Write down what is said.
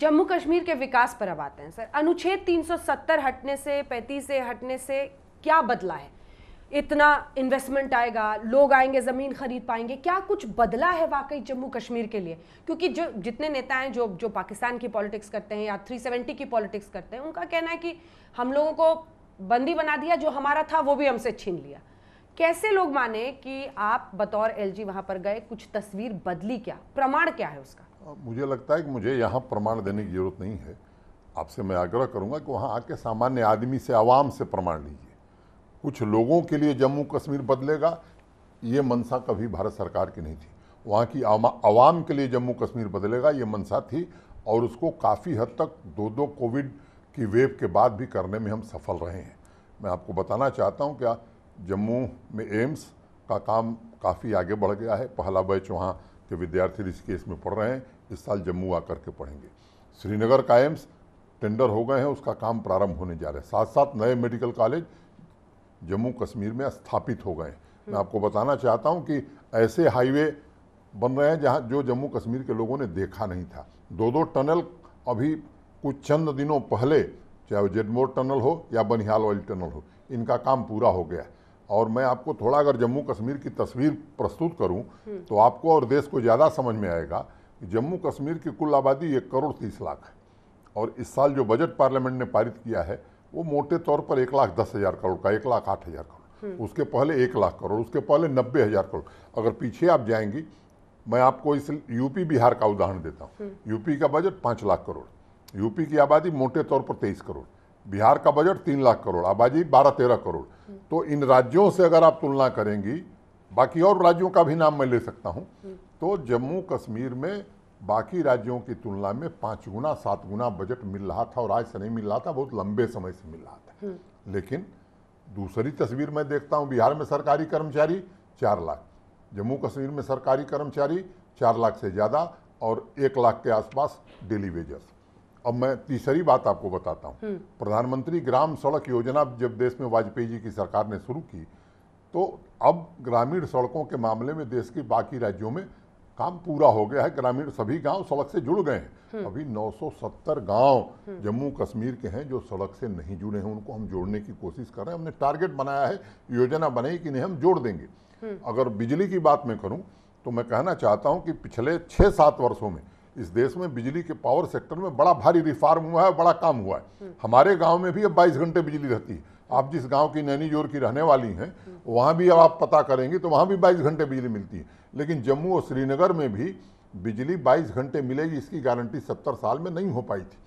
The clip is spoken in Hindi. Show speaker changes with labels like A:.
A: जम्मू कश्मीर के विकास पर अब आते हैं सर अनुच्छेद 370 हटने से पैंतीस से हटने से क्या बदला है इतना इन्वेस्टमेंट आएगा लोग आएंगे ज़मीन खरीद पाएंगे क्या कुछ बदला है वाकई जम्मू कश्मीर के लिए क्योंकि जो जितने नेता हैं जो जो पाकिस्तान की पॉलिटिक्स करते हैं या 370 की पॉलिटिक्स करते हैं उनका कहना है कि हम लोगों को बंदी बना दिया जो हमारा था वो भी हमसे छीन लिया कैसे लोग माने कि आप बतौर एल वहाँ पर गए कुछ तस्वीर बदली क्या प्रमाण क्या है उसका
B: मुझे लगता है कि मुझे यहाँ प्रमाण देने की ज़रूरत नहीं है आपसे मैं आग्रह करूँगा कि वहाँ आके सामान्य आदमी से आवाम से प्रमाण लीजिए कुछ लोगों के लिए जम्मू कश्मीर बदलेगा ये मनसा कभी भारत सरकार की नहीं थी वहाँ की आवाम के लिए जम्मू कश्मीर बदलेगा ये मनसा थी और उसको काफ़ी हद तक दो दो कोविड की वेव के बाद भी करने में हम सफल रहे हैं मैं आपको बताना चाहता हूँ क्या जम्मू में एम्स का काम काफ़ी आगे बढ़ गया है पहला बैच वहाँ कि विद्यार्थी इस केस में पढ़ रहे हैं इस साल जम्मू आकर के पढ़ेंगे श्रीनगर का एम्स टेंडर हो गए हैं उसका काम प्रारंभ होने जा रहा है साथ साथ नए मेडिकल कॉलेज जम्मू कश्मीर में स्थापित हो गए हैं मैं हम्म। आपको बताना चाहता हूँ कि ऐसे हाईवे बन रहे हैं जहाँ जो जम्मू कश्मीर के लोगों ने देखा नहीं था दो दो टनल अभी कुछ चंद दिनों पहले चाहे वो जेडमोर टनल हो या बनिहाल वाली टनल हो इनका काम पूरा हो गया है और मैं आपको थोड़ा अगर जम्मू कश्मीर की तस्वीर प्रस्तुत करूं हम्म। तो आपको और देश को ज़्यादा समझ में आएगा कि जम्मू कश्मीर की कुल आबादी एक करोड़ तीस लाख है और इस साल जो बजट पार्लियामेंट ने पारित किया है वो मोटे तौर पर एक लाख दस हज़ार करोड़ का एक लाख आठ हज़ार करोड़ हम्म। उसके पहले एक लाख करोड़ उसके पहले नब्बे हज़ार करोड़ अगर पीछे आप जाएंगी मैं आपको इस यूपी बिहार का उदाहरण देता हूँ हम्म। यूपी का बजट पाँच लाख करोड़ यूपी की आबादी मोटे तौर पर तेईस करोड़ बिहार का बजट तीन लाख करोड़ आबादी बारह तेरह करोड़ तो इन राज्यों से अगर आप तुलना करेंगी बाकी और राज्यों का भी नाम मैं ले सकता हूँ तो जम्मू कश्मीर में बाकी राज्यों की तुलना में पाँच गुना सात गुना बजट मिल रहा था और आज से नहीं मिल रहा था बहुत लंबे समय से मिल रहा था लेकिन दूसरी तस्वीर मैं देखता हूँ बिहार में सरकारी कर्मचारी चार लाख जम्मू कश्मीर में सरकारी कर्मचारी चार लाख से ज़्यादा और एक लाख के आसपास डेली वेजर्स अब मैं तीसरी बात आपको बताता हूँ हम्म। प्रधानमंत्री ग्राम सड़क योजना जब देश में वाजपेयी जी की सरकार ने शुरू की तो अब ग्रामीण सड़कों के मामले में देश के बाकी राज्यों में काम पूरा हो गया है ग्रामीण सभी गांव सड़क से जुड़ गए हैं हम्म। अभी 970 गांव हम्म। जम्मू कश्मीर के हैं जो सड़क से नहीं जुड़े हैं उनको हम जोड़ने की कोशिश कर रहे हैं हमने टारगेट बनाया है योजना बनाई कि नहीं हम जोड़ देंगे अगर बिजली की बात मैं करूं तो मैं कहना चाहता हूं कि पिछले छः सात वर्षों में इस देश में बिजली के पावर सेक्टर में बड़ा भारी रिफॉर्म हुआ है बड़ा काम हुआ है हमारे गांव में भी अब 22 घंटे बिजली रहती है आप जिस गांव की नैनी जोर की रहने वाली हैं वहाँ भी अब आप पता करेंगे तो वहाँ भी 22 घंटे बिजली मिलती है लेकिन जम्मू और श्रीनगर में भी बिजली 22 घंटे मिलेगी इसकी गारंटी सत्तर साल में नहीं हो पाई थी